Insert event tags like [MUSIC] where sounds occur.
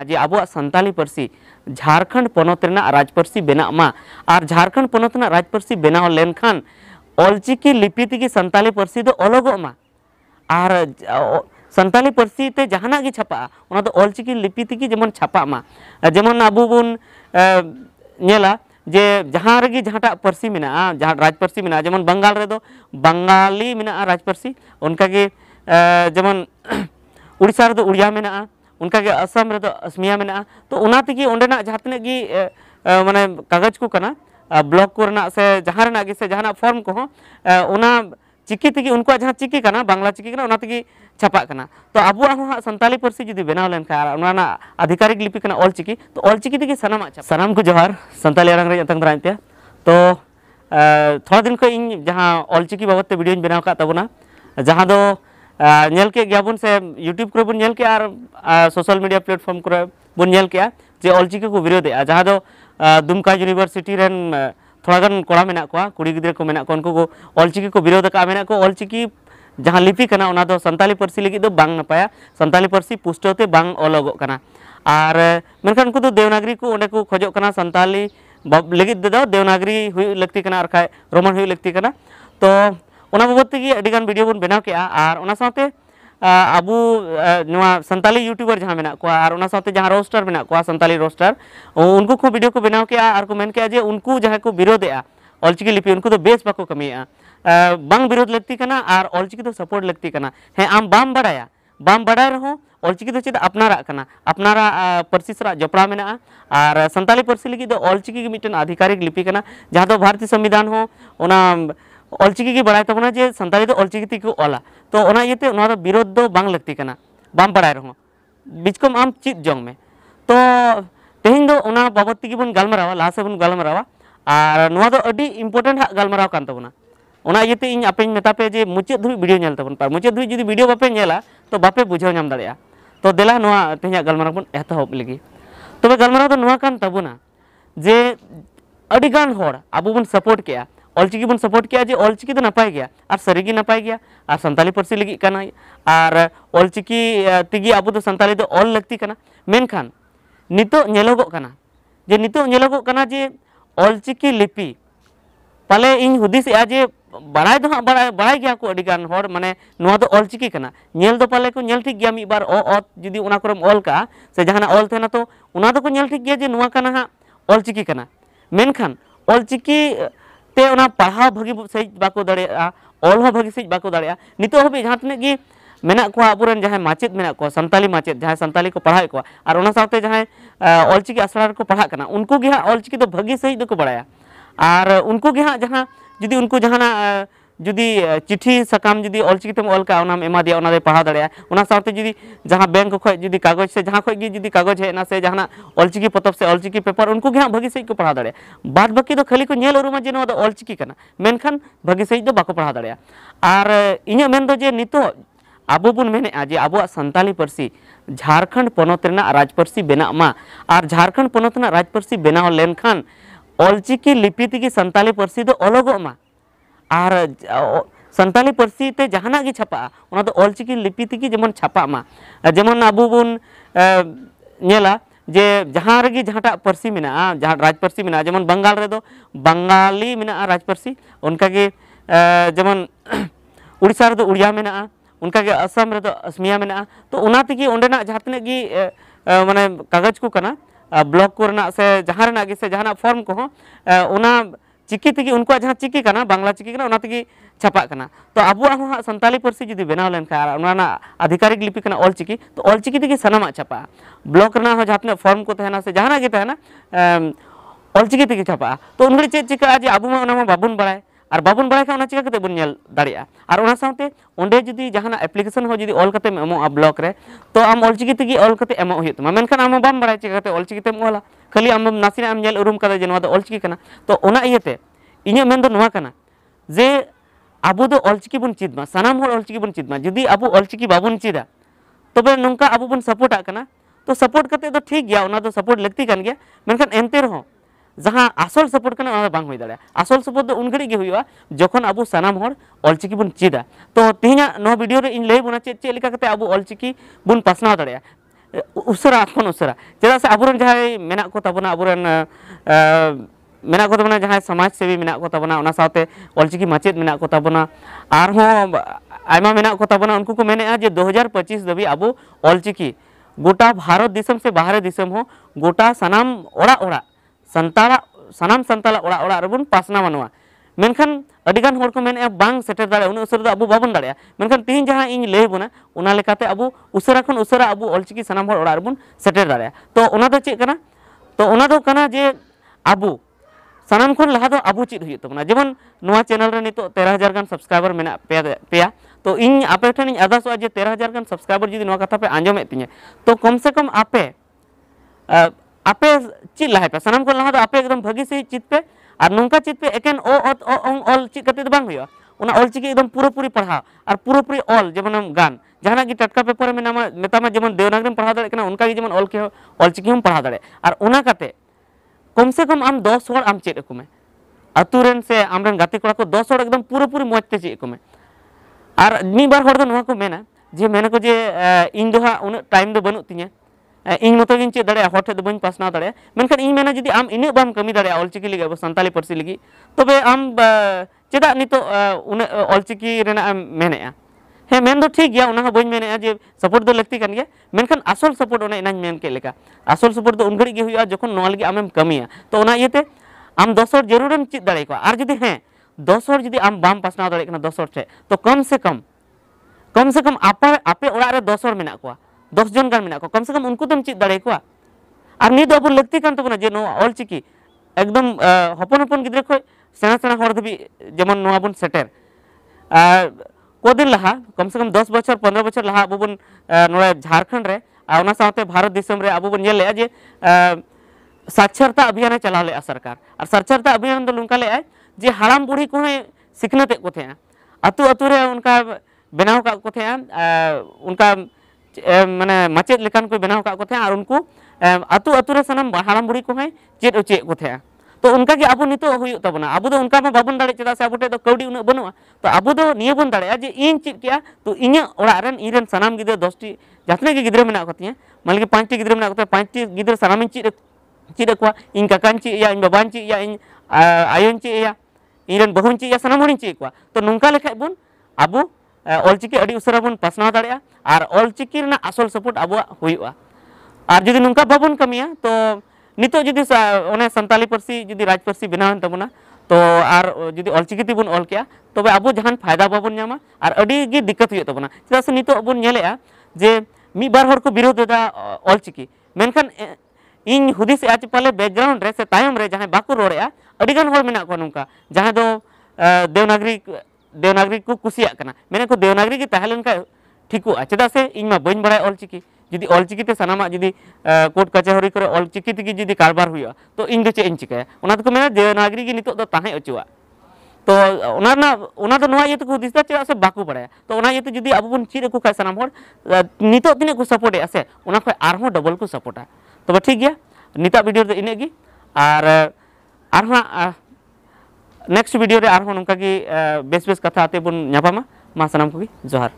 आज अब सानी पारसी झारखंड पनत राजपारसी बनामा और झारखंड पनत राजपारसी बनाव लेखान अलचिकी लिपि तक सानी पारसी अलगमा और सानी पारसी जहाना छापा अलचिकी तो लिपि तक जेमन छापामा जेमन अब बोला जे जहाँ रगी जहाँटा पारसी में राजपारसी में जेमन बंगाल रे बंगाली में राजपारसी उनका जेमन [CLEARS THROAT] उड़ीसा उड़िया में उनका के असम रे तो असमिया में तो उना जहाँ तक गी माने कागज को कना ब्लॉक को से जहाँ से जहाँ फॉर्म को हो चिकी तकी उनका जहाँ चिकी कना बांग्ला चिकी कना छापा कना तो अब हाँ संताली पार्सी जुदी बनाव लेनखान आधिकारिक लिपि कना ऑल चिकी तो ऑल चिकी तकी सनाम सनाम को जोहार संताली आरंग रे अंतंग दरांते तो थोड़ा दिन को इन जहाँ ऑल चिकी बाबत वीडियो बनाव का जहाँ ᱧᱮᱞᱠᱮᱫ ᱜᱮᱭᱟᱵᱚᱱ ᱥᱮ ᱤᱭᱩᱴᱤᱭᱩᱵᱽ ᱠᱚᱨᱮ ᱵᱚᱱ ᱧᱮᱞ ᱠᱮᱜᱼᱟ ᱟᱨ ᱥᱳᱥᱟᱞ ᱢᱤᱰᱤᱭᱟ को ᱠᱚᱨᱮ ᱵᱚᱱ ᱧᱮᱞ ᱠᱮᱜᱼᱟ ᱡᱮ ᱚᱞᱪᱤᱠᱤ ᱠᱚ दुमका यूनिवर्सिटी ᱫᱚ थोड़ा गन कोड़ा मेना को कुड़ी गिद्रे को मेना को उनको को को विरोध का मेना को अलचिकी जहाँ लिपि करना सानी दो संताली पर्सी लगी दो बांग नपाया पर्सी बांग अलग और आर उनको देवनागरी को उन्हें सानी लगे देवनागरी लगती रोमन लगती है तो भिडियो बन बनाव के अब सानी यूट्यूबर जहाँ मेकते जहाँ रोस्टर मे सानी रोस्टर उनको को भिडियो को बनाव के मन के उनको जहाँ को विरोधे अलचिकी लिपि उनको तो बेस बाको कमी बांग विरोध लगती है और अलचिकी तो सपोर्ट लगती करना है आम बाम बड़ा बाम बड़ा रहो अलचिकी तो चेद अपनारा अपनारा पर्सी सा जपड़ा मे सानी पर्सी लगी अलचिकी मिट्टन आधिकारिक लिपि करना जहाँ तो भारतीय संविधान होना अलचिकी बड़ा ᱵᱟᱲᱟᱭ जे सानी अलचिकी ᱫᱚ अला तो ᱚᱞᱟ ᱛᱚ ᱚᱱᱟ ᱤᱭᱟᱹᱛᱮ ᱱᱚᱣᱟ ᱫᱚ ᱵᱤᱨᱳᱫ ᱫᱚ ᱵᱟᱝ ᱞᱟᱹᱠᱛᱤ ᱠᱟᱱᱟ ᱵᱟᱢ ᱵᱟᱲᱟᱭ ᱨᱮᱦᱚᱸ बाबद बन गलमारा लासे बन गलमारा और अभी इम्पोर्टेंट हाँ गलमारा कानताबना इन आपे मतापे जे मुचाद धूबी भिडियो पर मुचाद धूबी जुदी भिडियो बापे नेला तो बापे बुझे नाम दाड़ा तो देला तेज गलमारा बन एहतहब लगे तब गलमारा तो जे अभी गान अब बन सपोर्ट के अलचिक बन सपोर्ट किया जे अलचिक तो नपाय गया और सारी की नपाय गया और सानी पर्सी लगी और अलचिक तीगे अब सानी अल लगती मेखान नितोग जे नितोग जे अलचिक लिपि पाले इन हदीस जे बड़ा बड़ा गया कोगान मैंने तो तो पाले को नल ठीक गया बार अत जी अल का से जहाँ अल थे तो ठीक गया जे हाँ अलचिका मेखान अलचिकी ᱛᱮ ᱚᱱᱟ ᱯᱟᱲᱦᱟᱣ ᱵᱷᱟᱹᱜᱤ ᱥᱟᱹᱦᱤᱡ ᱵᱟᱠᱚ ᱫᱟᱲᱮᱭᱟᱜᱼᱟ ᱚᱞ ᱦᱚᱸ ᱵᱷᱟᱹᱜᱤ ᱥᱟᱹᱦᱤᱡ ᱵᱟᱠᱚ ᱫᱟᱲᱮᱭᱟᱜᱼᱟ ᱱᱤᱛᱚᱜ ᱦᱟᱹᱵᱤᱡ ᱡᱟᱦᱟᱸ ᱛᱤᱱᱟᱹᱜ ᱜᱮ ᱢᱮᱱᱟᱜ ᱠᱚᱣᱟ ᱟᱵᱚᱨᱮᱱ ᱡᱟᱦᱟᱸᱭ ᱢᱟᱪᱮᱫ ᱢᱮᱱᱟᱜ ᱠᱚᱣᱟ ᱥᱟᱱᱛᱟᱞᱤ ᱢᱟᱪᱮᱫ ᱡᱟᱦᱟᱸᱭ ᱥᱟᱱᱛᱟᱞᱤ ᱠᱚ ᱯᱟᱲᱦᱟᱣᱮᱫ ᱠᱚᱣᱟ ᱟᱨ ᱚᱱᱟ ᱥᱟᱶᱛᱮ ᱡᱟᱦᱟᱸᱭ ᱚᱞᱪᱤᱠᱤ ᱟᱥᱲᱟ ᱨᱮᱠᱚ ᱯᱟᱲᱦᱟᱜ ᱠᱟᱱᱟ ᱩᱱᱠᱩ ᱜᱮ ᱦᱟᱸᱜ ᱚᱞᱪᱤᱠᱤ ᱫᱚ ᱵᱷᱟᱹᱜᱤ ᱥᱟᱹᱦᱤᱡ ᱫᱚᱠᱚ ᱵᱟᱲᱟᱭᱟ ᱟᱨ ᱩᱱᱠᱩ ᱜᱮ ᱦᱟᱸᱜ ᱡᱟᱦᱟᱸ ᱡᱩᱫᱤ ᱩᱱᱠᱩ ᱡᱟᱦᱟᱱᱟᱜ जुदी चिठी साकाम जुदी ऑलचिकीतेम ऑल का ओनाम एमा दिया ओनादे पढ़ा दड़े ओना साथे जुदी जहां बैंक खय जुदी कागज से जहां खय गी जुदी कागज है ना से जहां ऑलचिकी पतब से ऑलचिकी पेपर उनको गे भगी सही को पढ़ा दड़े बाद बाकी तो खाली को नेल उरुमा जे नोदा ऑलचिकी कना मेनखान भगी सही दो बाको पढ़ा दड़े आर इने मेन दो जे नितो अब बन मेने जे अब सानी पार्सी झारखंड पनत राज पार्सी बनामा और झारखंड पनत राज पार्सी बनाव लेनखान ऑलचिकी लिपि तेगी सानी पार्सी दो अलगमा ᱟᱨ ᱥᱟᱱᱛᱟᱞᱤ ᱯᱟᱹᱨᱥᱤ ᱛᱮ ᱡᱟᱦᱟᱱᱟᱜ ᱜᱮ ᱪᱷᱟᱯᱟᱜᱼᱟ ᱚᱱᱟ ᱫᱚ ᱚᱞᱪᱤᱠᱤ ᱞᱤᱯᱤ ᱛᱮᱜᱮ ᱡᱮᱢᱚᱱ ᱪᱷᱟᱯᱟᱜ ᱢᱟ ᱡᱮᱢᱚᱱ ᱟᱵᱚ ᱵᱚᱱ ᱧᱮᱞᱟ ᱡᱮ ᱡᱟᱦᱟᱸ ᱨᱮᱜᱮ ᱡᱟᱦᱟᱸᱴᱟᱜ ᱯᱟᱹᱨᱥি ᱢᱮᱱᱟᱜᱼᱟ ᱡᱟᱦᱟᱸ ᱨᱟᱡᱽ ᱯᱟᱹᱨᱥᱤ ᱢᱮᱱᱟᱜᱼᱟ ᱡᱮᱢᱚᱱ ᱵᱟᱝᱜᱟᱞ ᱨᱮᱫᱚ ᱵᱟᱝᱜᱟᱞᱤ ᱢᱮᱱᱟᱜᱼᱟ ᱨᱟᱡᱽ ᱯᱟᱹᱨᱥি ᱚᱱᱠᱟᱜᱮ ᱡᱮᱢᱚᱱ उड़ीसा रे उड़िया में उनका असम रे असमिया में तो उनाते ओंडेना जहाँ तीन माने कागज को ब्लॉक को से जहाँ से जहाँ फॉर्म को चिकी तक उनको जहाँ चिकी बांग्ला चिकी तक छापा तो अब हम सानी पार्सी जुदी बनाव लेना आधिकारिक लिपि चिकी तो अलचिकी तक सामान छापा ब्लॉक जहाँ फॉर्म को तो से जहाँ अलचिकी तक छापा तो उनके चेक चिका अब बाबन बड़ा और बाबन बड़ा चिका कते दाते जी एप्लीकेशन हो जदि ब्लॉक रे तो आम ऑलचिकी तगी ऑल कते मेनखान आम बाम बड़ा चिका कते ऑलचिकी तेम खाली आम नासिना आम नेल उरुम ऑलचिकी कना तो ओना इयते इने मेन कना जे अब ऑलचिकी बन चिदमा सानाम होर ऑलचिकी बन चिदमा जदि अब ऑलचिकी बाबन चिदा तब नंका अब बन सपोर्ट तो सपोर्ट करते ठीक गया सपोर्ट लगती कान गया मेनखान एनते रहूँ जहाँ आसल सपोर्ट करना बांग तो तो हो दाड़ा आसल सपोर्ट उनगड़ी के हुआ जो अब सामान हर अलचिकी बन चेदा तो तेहे भिडियो इन लय बोना चे चेकते अब अलचिकी बन पासना दाड़ा उसरा अखन उसरा चेदा से अब मेना को अब मेना को जहाँ समाज सेवी मेना को तबना उना साथे अलचिकी माचेद मेना को तबना आर हो आयमा मेना को तबना उनको को मेने जे 2025 दबी अब अलचिकी गोटा भारत दिसम से बाहर दिसम हो गोटा सानाम ओड़ा ओड़ा सनाम सानबन पासनावा मेखान अगान को मे सेटे दूसरे अब बाबन दाखान तीन जहाँ इन लैबना अब उसरा खन अब अलचिकी सामान सेटे दो चेकना तो जे अब सनाम खन लहा तो अब चेतना जेबन चैनल नित तेरह हजार गान सबसक्राइबर मे पे तो इन आपे ठन आदास तेरह हजार गान सबसक्राइबर जी कथा पे आजमे तीन तो कम से कम आपे ᱟᱯᱮ ᱪᱮᱫ ᱞᱟᱦᱟᱭ ᱯᱮ ᱥᱟᱱᱟᱢ ᱠᱚ ᱞᱟᱦᱟ ᱫᱚ ᱟᱯᱮ ᱮᱠᱫᱚᱢ ᱵᱷᱟᱹᱜᱤ ᱥᱟᱹᱦᱤᱡ ᱪᱮᱫ ᱯᱮ ᱟᱨ ᱱᱚᱝᱠᱟ ᱪᱮᱫ ᱯᱮ ᱮᱠᱮᱱ ᱚ ᱚᱛ ᱚ ᱚᱝ ᱚᱞ ᱪᱮᱫ ᱠᱟᱛᱮ ᱫᱚ ᱵᱟᱝ ᱦᱩᱭᱩᱜᱼᱟ ᱚᱱᱟ ᱚᱞᱪᱤᱠᱤ ᱮᱠᱫᱚᱢ ᱯᱩᱨᱟᱹᱯᱩᱨᱤ ᱯᱟᱲᱦᱟᱣ ᱟᱨ ᱯᱩᱨᱟᱹᱯᱩᱨᱤ ᱚᱞ ᱡᱮᱢᱚᱱ ᱜᱟᱱ ᱡᱟᱦᱟᱱᱟᱜ ᱜᱮ ᱴᱟᱴᱠᱟ ᱯᱮᱯᱟᱨ ᱢᱮᱱᱟᱢᱟ ᱢᱮᱛᱟᱢᱟ ᱡᱮᱢᱚᱱ ᱫᱮᱣᱱᱟᱜᱨᱤᱢ ᱯᱟᱲᱦᱟᱣ ᱫᱟᱲᱮᱭᱟᱜ ᱠᱟᱱᱟ ᱚᱱᱠᱟᱜᱮ ᱡᱮᱢᱚᱱ ᱚᱞᱪᱤᱠᱤ ᱦᱚᱸ ᱚᱞᱪᱤᱠᱤ ᱦᱚᱸᱢ ᱯᱟᱲᱦᱟᱣ ᱫᱟᱲᱮᱭᱟᱜᱼᱟ ᱟᱨ ᱚᱱᱟ ᱠᱟᱛᱮ ᱠᱚᱢ ᱥᱮ ᱠᱚᱢ ᱟᱢ ᱫᱚᱥ ᱦᱚᱲ ᱟᱢ ᱪᱮᱫ ᱟᱠᱚ ᱢᱮ ᱟᱛᱳ ᱨᱮᱱ ᱥᱮ ᱟᱢᱨᱮᱱ ᱜᱟᱛᱮ ᱠᱚᱲᱟ ᱠᱚ ᱫᱚᱥ ᱦᱚᱲ ᱮᱠᱫᱚᱢ ᱯᱩᱨᱟᱹᱯᱩᱨᱤ ᱢᱚᱡᱽ ᱛᱮ ᱪᱮᱫ ᱟᱠᱚ ᱢᱮ ᱟᱨ ᱢᱤᱫ ᱵᱟᱨ ᱦᱚᱲ ᱫᱚ ᱱᱚᱣᱟ ᱠᱚ ᱢᱮᱱᱟ ᱡᱮ ᱢᱮᱱᱟᱠᱚ ᱡᱮ ᱤᱧ ᱫᱚ ᱦᱟᱸᱜ ᱩᱱᱟᱹᱜ ᱴᱟᱭᱤᱢ ᱫᱚ ᱵᱟᱹᱱᱩᱜ ᱛᱤᱧᱟᱹ इन मत चे दा हर ठेद बी पासना दाड़े इन मेना जी आम इन बम कमी दाड़ा लगे अब सानी पार्सी लगी तब तो आम चेदा नित अलचिकी मेने हे मन तो ठीक गया बी मेने जो सपोर्ट तो लगती है मेखान आसल सपोर्ट उन्हें आसल सपोर्ट तो उन घड़ी हो जो नागे आम कमी तो आम दसर जरूर चित दाड़े और जी हाँ दसर जी आम बम पासना दाड़े दसर चे तो कम से कम कम से कम आपे आपे दसर मे को दस जन गान मेना कम से कम उनको तुम तो चीज दाड़े को और नहीं तो अब लगती कान तबना तो जे ऑल चिकी एकदम हपन हपन गिद्रे खो सेना सेना हर धबी जेमन नोआ बन सेटेर कदिन लहा कम से कम दस बचर पंद्रह बचर लहा अब ना झारखंड रे भारत देशम रे अब बन ये जे साक्षरता अभियान चला ले सरकार और साक्षरता अभियान तो नौका ले जे हड़ाम बुढ़ी को सिखनाते को थे अतु अतु रे उनका बनाव का को थे उनका मैं माचेद को ᱠᱚ ᱵᱮᱱᱟᱣ ᱟᱠᱟᱫ ᱠᱚ अतु ᱟᱨ ᱩᱱᱠᱩ ᱟᱛᱳ ᱟᱛᱳ ᱨᱮ ᱥᱟᱱᱟᱢ ᱦᱟᱲᱟᱢ तो उनका अब नितना अब तो, तो बाबन दाड़े चदा से अब कौडी उन बनुआ तो अब बन तो तो दाड़े जे इन चेक के तो इने ओरारन इरन सनाम गिदे 10 टी जतने के गिदरे मेना कोतिया मान के 5 टी गिदरे मेना कोते टी ग सनाम इन चेद को इन काकान ची इन बाबान ची इन आयन ची इन बहुन ची या सनाम चेक को तो नौका बन अब ऑलचिकी उसे पासना दाया और ऑलचिकी आसल सपोर्ट अब जी नौका बाबन कमिया तो नित जी सानी जी राजी बनावन तबना तो और जी अलचिकी तीन अल के तो तब अब जहां फायदा बाबा और अभी दिक्कत होना चेदा से नित बोले जे मी बार हर को विरोध एदा अलचिकी मेखान इन हूदिस आज पाले बैकग्राउंड से तायम रे बाकु रड़े अभी नौका जहां तो देवनागरी देवनागरी को कुसियाक मेने को देवनागरी के तहलन का ठीक अच्छा, है चेदा से इन मा बन बड़ा अलचिकी जुदी अलचिकी सामा सानामा जुदी कोर्ट कचहरी को अलचिकी तक जुदी कारबार हुआ तो इन दो चेक इन चिकाया मेरा देवनागरी की नितोद दो तो अचुआ तो ओना ना ओना तो नवा ये तो, तो, तो को दिसदा से बाकू बड़ा तो ओना ये तो जुदी अब चीज अगू खा सामा नित होर नितो को सपोर्ट से ओना डबल को सपोर्टा तब ठीक है नित भिडियो इनगे और आर ᱱᱮᱠᱥᱴ ᱵᱷᱤᱰᱤᱭᱳ ᱨᱮ ᱟᱨᱦᱚᱸ ᱱᱚᱝᱠᱟ ᱜᱮ ᱵᱮᱥ ᱵᱮᱥ ᱠᱟᱛᱷᱟ ᱟᱛᱮ ᱵᱚᱱ ᱧᱟᱯᱟᱢᱟ ᱢᱟ ᱥᱟᱱᱟᱢ ᱠᱚᱜᱮ ᱡᱚᱦᱟᱨ